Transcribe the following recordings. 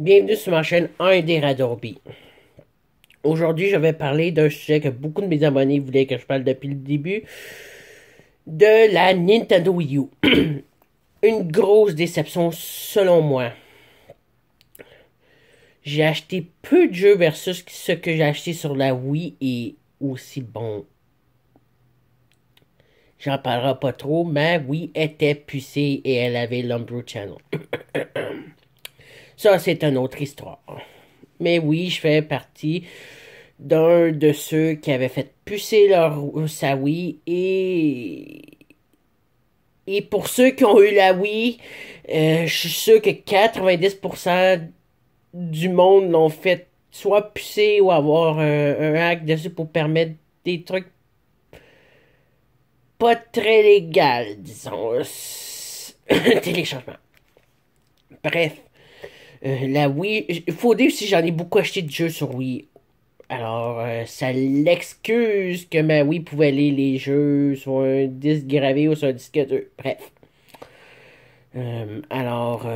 Bienvenue sur ma chaîne 1 des Radorbi. Aujourd'hui, je vais parler d'un sujet que beaucoup de mes abonnés voulaient que je parle depuis le début, de la Nintendo Wii U. Une grosse déception selon moi. J'ai acheté peu de jeux versus ce que j'ai acheté sur la Wii et aussi bon. J'en parlerai pas trop, mais Wii était pucée et elle avait l'Umbro Channel. Ça, c'est une autre histoire. Mais oui, je fais partie d'un de ceux qui avaient fait pucer leur sa Wii et et pour ceux qui ont eu la Wii, euh, je suis sûr que 90% du monde l'ont fait soit pucer ou avoir un, hack dessus pour permettre des trucs pas très légaux, disons. Téléchargement. Bref. Euh, la Wii, il faut dire si j'en ai beaucoup acheté de jeux sur Wii. Alors, euh, ça l'excuse que ma Wii pouvait aller les jeux sur un disque gravé ou sur un disque 2. Bref. Euh, alors,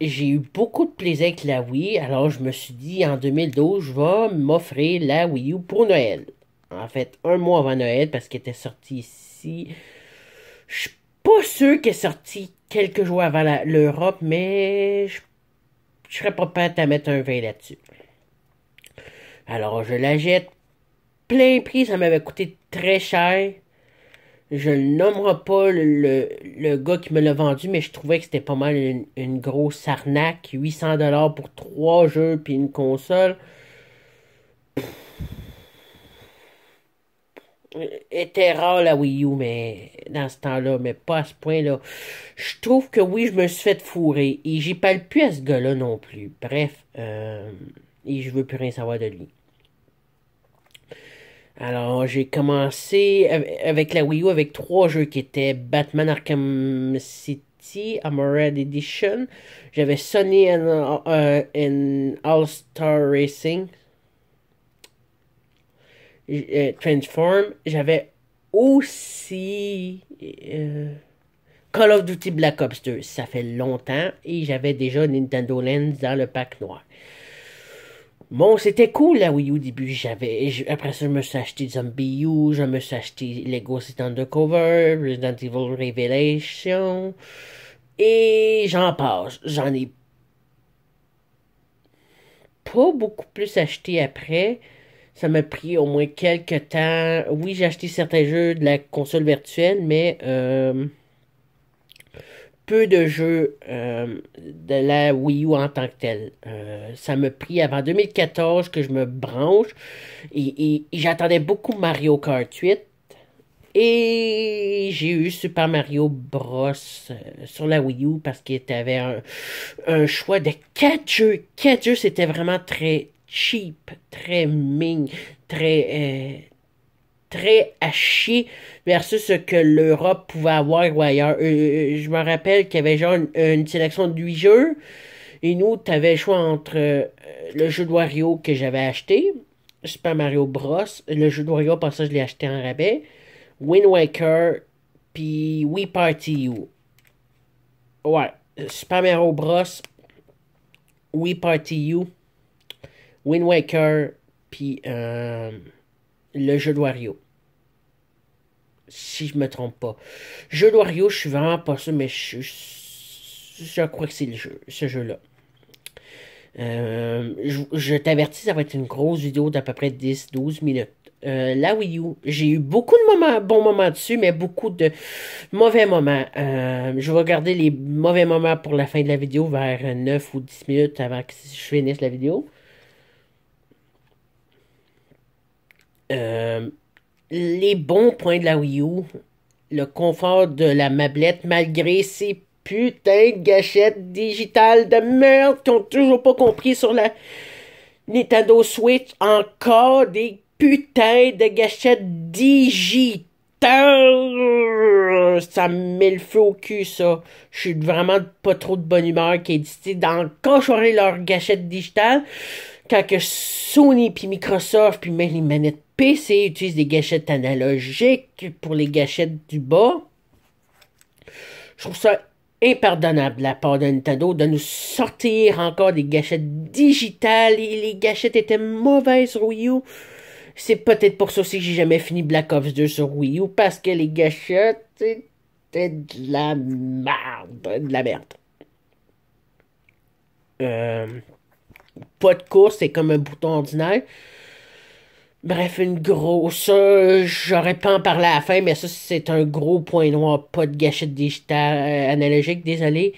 j'ai eu beaucoup de plaisir avec la Wii. Alors, je me suis dit, en 2012, je vais m'offrir la Wii U pour Noël. En fait, un mois avant Noël, parce qu'elle était sortie ici. Je suis pas sûr qu'elle soit sortie quelques jours avant l'Europe, mais je je serais pas prête à mettre un vin là-dessus. Alors, je la jette. Plein prix, ça m'avait coûté très cher. Je ne nommerai pas le, le, gars qui me l'a vendu, mais je trouvais que c'était pas mal une, grosse arnaque. 800$ pour trois jeux puis une console était rare la Wii U, mais dans ce temps-là, mais pas à ce point-là. Je trouve que oui, je me suis fait fourrer. Et j'y parle plus à ce gars-là non plus. Bref, euh, et je veux plus rien savoir de lui. Alors, j'ai commencé avec la Wii U avec trois jeux qui étaient Batman Arkham City, Armored Edition. J'avais Sony and, euh, All-Star Racing. Euh, Transform, j'avais aussi euh, Call of Duty Black Ops 2. Ça fait longtemps et j'avais déjà Nintendo Lens dans le pack noir. Bon, c'était cool la Wii U au début. J'avais, après ça, je me suis acheté Zombie U, je me suis acheté Lego City Undercover, Resident Evil Revelation, et j'en passe. J'en ai pas beaucoup plus acheté après ça m'a pris au moins quelques temps. Oui, j'ai acheté certains jeux de la console virtuelle, mais euh, peu de jeux euh, de la Wii U en tant que tel. Euh, ça m'a pris avant 2014 que je me branche et, j'attendais beaucoup Mario Kart 8. Et j'ai eu Super Mario Bros. sur la Wii U parce qu'il y avait un, un choix de 4 jeux. 4 jeux, c'était vraiment très, cheap, très ming, très, euh, très haché, versus ce que l'Europe pouvait avoir ou ailleurs. Euh, euh, euh, je me rappelle qu'il y avait genre une, sélection de 8 jeux. Et nous, tu avais le choix entre le jeu de Wario que j'avais acheté, Super Mario Bros. Le jeu de Wario, pour ça, je l'ai acheté en rabais. Wind Waker, puis Wii Party U. Ouais, Super Mario Bros. Wii Party U. Wind Waker, puis euh, le jeu de Wario. Si je me trompe pas. Jeu de Wario, je suis vraiment pas sûr, mais je, crois que c'est le jeu, ce jeu-là. Euh, je, t'avertis, ça va être une grosse vidéo d'à peu près 10-12 minutes. Euh, la Wii U, j'ai eu beaucoup de moments, bons moments dessus, mais beaucoup de mauvais moments. je vais garder les mauvais moments pour la fin de la vidéo vers 9 ou 10 minutes avant que je finisse la vidéo. Euh, les bons points de la Wii U, le confort de la mablette malgré ces putains de gâchettes digitales de merde qui ont toujours pas compris sur la Nintendo Switch encore des putains de gâchettes digitales. Ça me met le feu au cul, ça. Je suis vraiment pas trop de bonne humeur qui est d'en d'encochorer leurs gâchettes digitales quand Sony puis Microsoft puis même les manettes PC utilisent des gâchettes analogiques pour les gâchettes du bas, je trouve ça impardonnable de la part de Nintendo de nous sortir encore des gâchettes digitales et les gâchettes étaient mauvaises sur Wii U. C'est peut-être pour ça aussi que j'ai jamais fini Black Ops 2 sur Wii U parce que les gâchettes étaient de la merde, de la merde. Euh, pas de course, c'est comme un bouton ordinaire. Bref, une grosse. J'aurais pas en parlé à la fin, mais ça, c'est un gros point noir. Pas de gâchette digitale euh, analogique, désolé.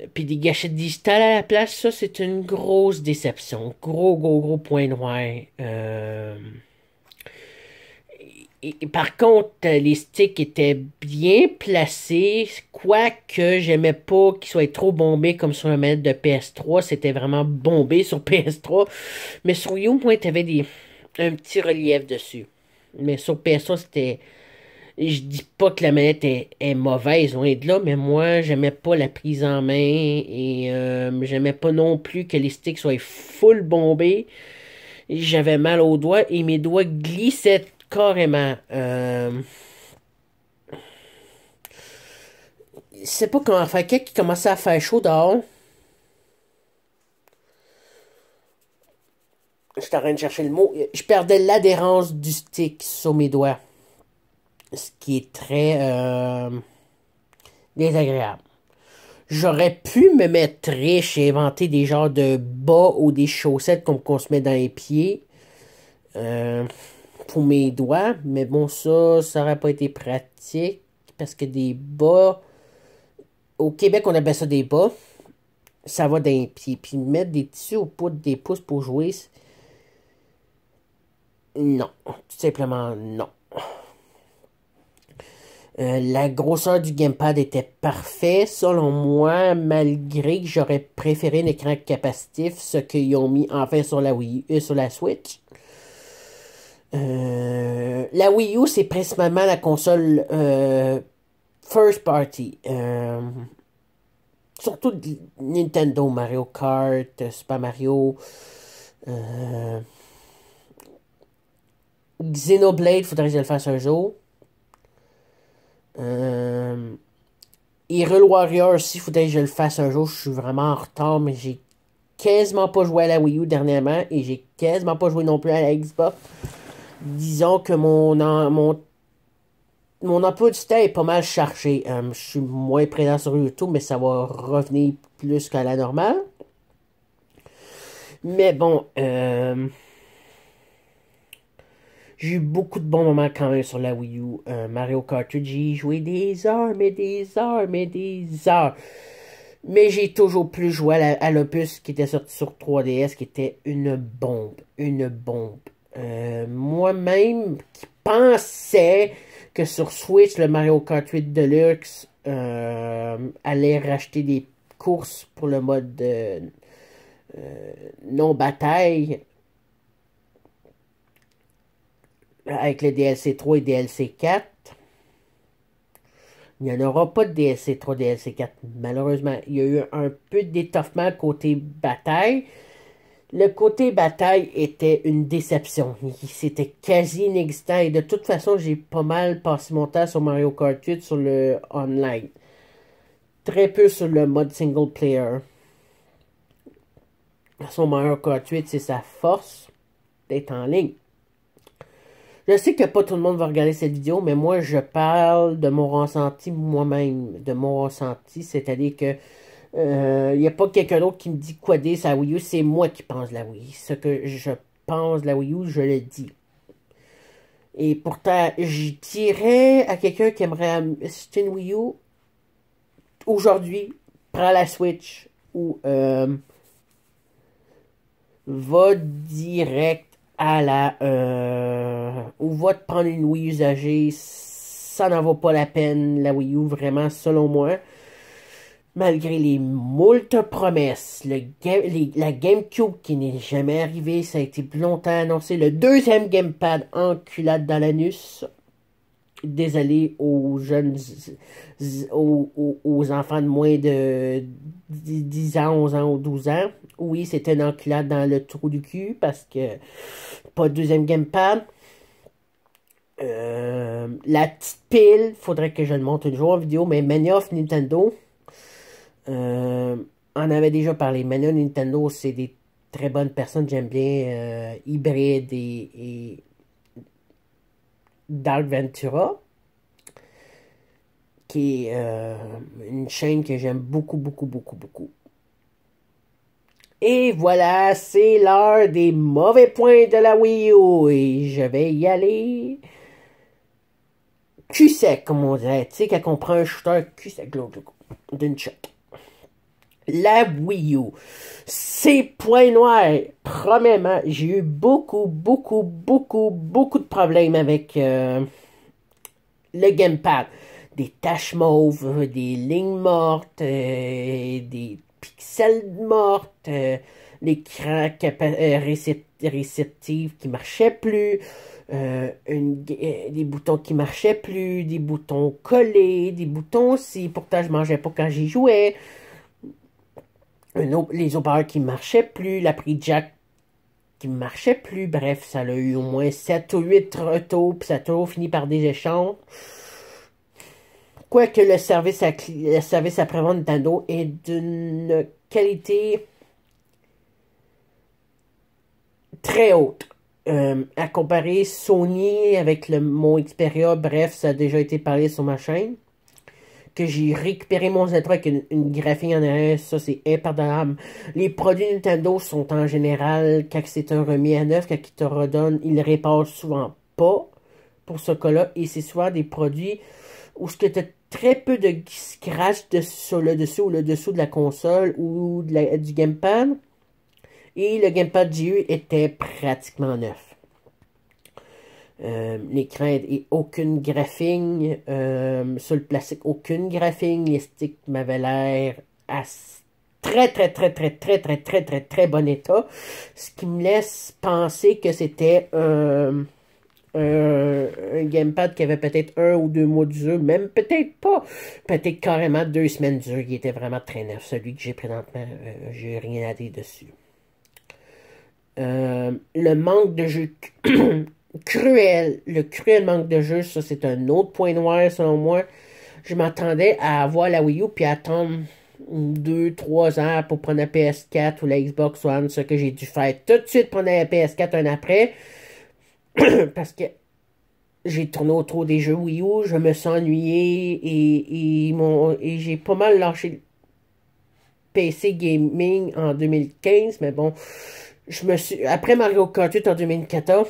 Euh, puis des gâchettes digitales à la place, ça, c'est une grosse déception. Gros, gros, gros point noir. Euh par contre, euh, les sticks étaient bien placés, quoique j'aimais pas qu'ils soient trop bombés comme sur la manette de PS3. C'était vraiment bombé sur PS3. Mais sur Wii U, avait avait des... un petit relief dessus. Mais sur PS3, c'était... Je dis pas que la manette est, mauvaise mauvaise, loin de là, mais moi, j'aimais pas la prise en main et euh, j'aimais pas non plus que les sticks soient full bombés. J'avais mal aux doigts et mes doigts glissaient carrément. Euh... C'est pas comment faire. Quand qui commençait à faire chaud dehors, j'étais en train de chercher le mot, je perdais l'adhérence du stick sur mes doigts. Ce qui est très euh, désagréable. J'aurais pu me mettre riche et inventer des genres de bas ou des chaussettes qu'on se met dans les pieds. Euh, pour mes doigts, mais bon, ça, ça aurait pas été pratique parce que des bas, au Québec, on appelle ça des bas, ça va d'un pied. Puis mettre des tissus au des pouces pour jouer, non, tout simplement non. Euh, la grosseur du gamepad était parfaite, selon moi, malgré que j'aurais préféré un écran capacitif, ce qu'ils ont mis enfin sur la Wii et sur la Switch. La Wii U, c'est principalement la console euh, first party. Euh, surtout Nintendo, Mario Kart, euh, Super Mario. Euh, Xenoblade, faudrait que je le fasse un jour. Euh, Hero Warrior aussi, faudrait que je le fasse un jour. Je suis vraiment en retard, mais j'ai quasiment pas joué à la Wii U dernièrement et j'ai quasiment pas joué non plus à la Xbox disons que mon, mon, mon emploi du temps est pas mal chargé. Euh, je suis moins présent sur YouTube, mais ça va revenir plus qu'à la normale. Mais bon, euh, j'ai eu beaucoup de bons moments quand même sur la Wii U. Euh, Mario Kart j'ai joué des heures, mais des heures, mais des heures. Mais j'ai toujours plus joué à l'opus qui était sorti sur 3DS, qui était une bombe, une bombe. Euh, moi-même qui pensais que sur Switch, le Mario Kart 8 Deluxe euh, allait racheter des courses pour le mode euh, non-bataille avec le DLC 3 et DLC 4. Il n'y en aura pas de DLC 3, et DLC 4. Malheureusement, il y a eu un peu d'étoffement côté bataille, le côté bataille était une déception. C'était quasi inexistant et de toute façon, j'ai pas mal passé mon temps sur Mario Kart 8 sur le online. Très peu sur le mode single player. Sur Mario Kart 8, c'est sa force d'être en ligne. Je sais que pas tout le monde va regarder cette vidéo, mais moi, je parle de mon ressenti moi-même, de mon ressenti, c'est-à-dire que il euh, n'y a pas quelqu'un d'autre qui me dit quoi dire sur la Wii U, c'est moi qui pense la Wii. Ce que je pense de la Wii U, je le dis. Et pourtant, je dirais à quelqu'un qui aimerait acheter une Wii U, aujourd'hui, prends la Switch ou euh, va direct à la... Euh, ou va te prendre une Wii usagée, ça n'en vaut pas la peine, la Wii U, vraiment, selon moi. Malgré les moultes promesses, le la GameCube qui n'est jamais arrivée, ça a été longtemps annoncé, le deuxième gamepad enculade dans l'anus. Désolé aux jeunes, aux, enfants de moins de 10 ans, 11 ans ou 12 ans. Oui, c'était un enculade dans le trou du cul parce que pas de deuxième gamepad. Euh, la petite pile, faudrait que je le monte une jour en vidéo, mais Manioff Nintendo, euh, on avait déjà parlé, mais Nintendo, c'est des très bonnes personnes. J'aime bien euh, Hybride et, Dark Ventura, qui est euh, une chaîne que j'aime beaucoup, beaucoup, beaucoup, beaucoup. Et voilà, c'est l'heure des mauvais points de la Wii U. Et je vais y aller Q sec, comme on dirait. Tu sais, quand on prend un shooter Q sec, d'une shot la Wii U. ces points noirs, premièrement, j'ai eu beaucoup, beaucoup, beaucoup, beaucoup de problèmes avec euh, le gamepad. Des taches mauves, des lignes mortes, euh, des pixels mortes, euh, l'écran euh, réceptif qui marchait plus, des boutons qui marchaient plus, des boutons collés, des boutons aussi. Pourtant, je mangeais pas quand j'y jouais les haut qui qui marchaient plus, la prise jack qui marchait plus. Bref, ça l'a eu au moins 7 ou 8 retours, puis ça a toujours fini par des échanges. Quoique le service, à, le service après-vente Nintendo est d'une qualité très haute. Euh, à comparer Sony avec le, mot Xperia, bref, ça a déjà été parlé sur ma chaîne que j'ai récupéré mon z 3 avec une, en arrière, ça c'est impardonnable. Les produits Nintendo sont en général, quand c'est un remis à neuf, quand ils te redonnent, ils réparent souvent pas pour ce cas-là. Et c'est souvent des produits où ce que tu très peu de scratch de, sur le dessus ou le dessous de la console ou de la, du gamepad. Et le gamepad GU était pratiquement neuf. Euh, les et aucune graphing euh, sur le plastique, aucune graphing Les sticks m'avaient l'air à très, très, très, très, très, très, très, très, très bon état. Ce qui me laisse penser que c'était un gamepad qui avait peut-être un ou deux mois de même peut-être pas, peut-être carrément deux semaines d'usure, Il était vraiment très neuf. Celui que j'ai présentement, euh, j'ai rien à dire dessus. Euh, le manque de jus cruel, le cruel manque de jeu, ça c'est un autre point noir selon moi. Je m'attendais à avoir la Wii U puis attendre 2-3 heures pour prendre la PS4 ou la Xbox One, ce que j'ai dû faire tout de suite prendre la PS4 un après. parce que j'ai tourné autour des jeux Wii U, je me sens ennuyé et, et, et j'ai pas mal lâché le PC Gaming en 2015, mais bon, je me suis. Après Mario Kart 8 en 2014,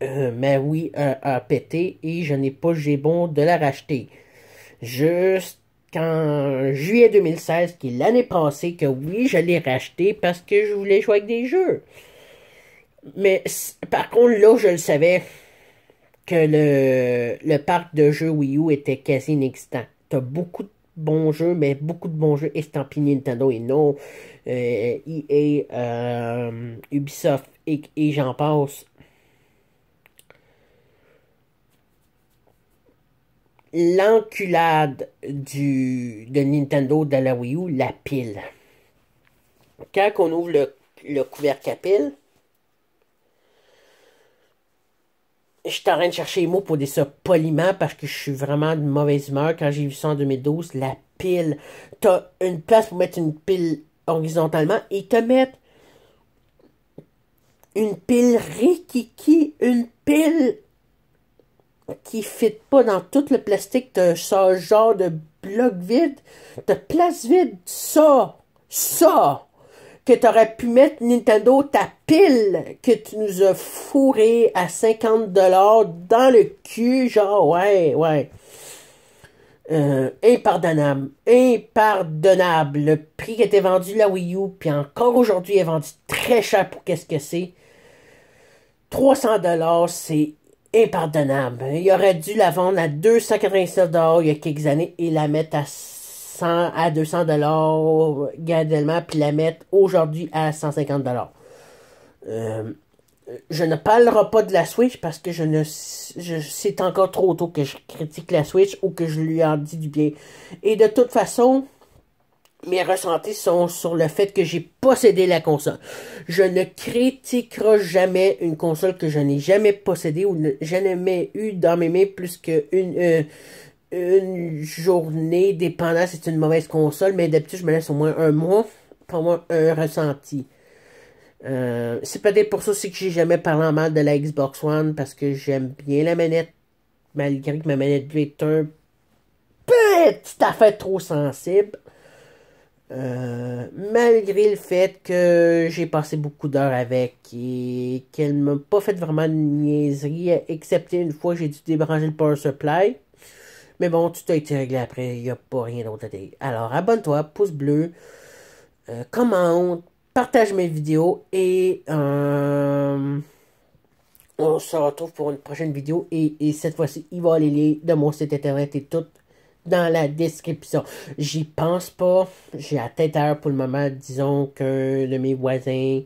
Ma euh, mais oui, a, pété et je n'ai pas bon de la racheter. Juste juillet 2016, qui est l'année passée, que oui, je l'ai racheté parce que je voulais jouer avec des jeux. Mais par contre, là, je le savais que le, le parc de jeux Wii U était quasi inexistant. T'as beaucoup de bons jeux, mais beaucoup de bons jeux estampillés Nintendo et non EA, euh, e euh, Ubisoft et j'en passe l'enculade du, de Nintendo de la Wii U, la pile. Quand on ouvre le, le couvercle à pile, je suis en train de chercher les mots pour dire ça poliment parce que je suis vraiment de mauvaise humeur quand j'ai vu ça en 2012. La pile. T'as une place pour mettre une pile horizontalement et te mettre une pile rikiki, une pile qui fit pas dans tout le plastique de ce genre de bloc vide, de place vide, ça, ça, que tu aurais pu mettre Nintendo ta pile que tu nous as fourré à 50$ dans le cul, genre, ouais, ouais. Euh, impardonnable, impardonnable. Le prix qui était vendu la Wii U, puis encore aujourd'hui, est vendu très cher pour qu'est-ce que c'est. 300 dollars, c'est impardonnable. Il aurait dû la vendre à 297 il y a quelques années et la mettre à 100 à 200 dollars graduellement puis la mettre aujourd'hui à 150 dollars. Euh, je ne parlerai pas de la Switch parce que je ne c'est encore trop tôt que je critique la Switch ou que je lui en dis du bien. Et de toute façon, mes ressentis sont sur le fait que j'ai possédé la console. Je ne critiquerai jamais une console que je n'ai jamais possédée ou n'ai jamais eu dans mes mains plus qu'une euh, une journée dépendant c'est une mauvaise console, mais d'habitude je me laisse au moins un mois pour avoir un ressenti. Euh, c'est peut-être pour ça aussi que j'ai jamais parlé en mal de la Xbox One parce que j'aime bien la manette, malgré que ma manette est un à fait trop sensible. Euh, malgré le fait que j'ai passé beaucoup d'heures avec et qu'elle ne m'a pas fait vraiment de niaiserie, excepté une fois j'ai dû débrancher le power supply. Mais bon, tout a été réglé après, il n'y a pas rien d'autre à dire. Alors abonne-toi, pouce bleu, euh, commente, partage mes vidéos et euh, on se retrouve pour une prochaine vidéo. Et, cette fois-ci, il va aller de mon site internet et tout dans la description. J'y pense pas. J'ai à tête à pour le moment. Disons qu'un de mes voisins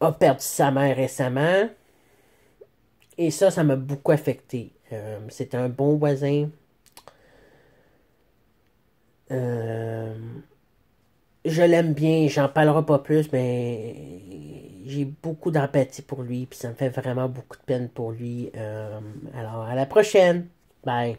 a perdu sa mère récemment. Et ça, ça m'a beaucoup affecté. Euh, c'est un bon voisin. Euh, je l'aime bien, j'en parlerai pas plus, mais j'ai beaucoup d'empathie pour lui, puis ça me fait vraiment beaucoup de peine pour lui. Euh, alors, à la prochaine! Bye.